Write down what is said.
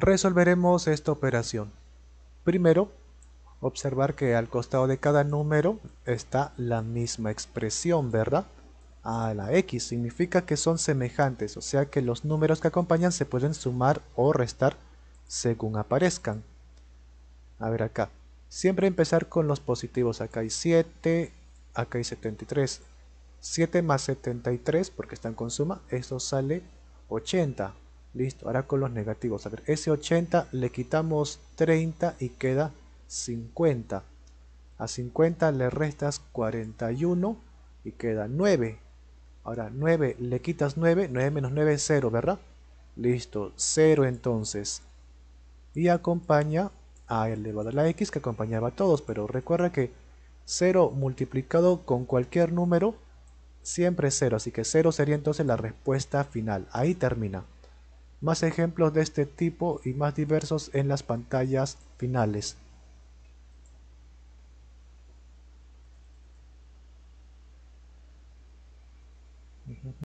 Resolveremos esta operación. Primero, observar que al costado de cada número está la misma expresión, ¿verdad? A la X significa que son semejantes, o sea que los números que acompañan se pueden sumar o restar según aparezcan. A ver acá, siempre empezar con los positivos, acá hay 7, acá hay 73. 7 más 73, porque están con suma, esto sale 80. Listo, ahora con los negativos. A ver, ese 80 le quitamos 30 y queda 50. A 50 le restas 41 y queda 9. Ahora 9 le quitas 9, 9 menos 9 es 0, ¿verdad? Listo, 0 entonces. Y acompaña a elevado a la x que acompañaba a todos, pero recuerda que 0 multiplicado con cualquier número siempre es 0, así que 0 sería entonces la respuesta final. Ahí termina. Más ejemplos de este tipo y más diversos en las pantallas finales.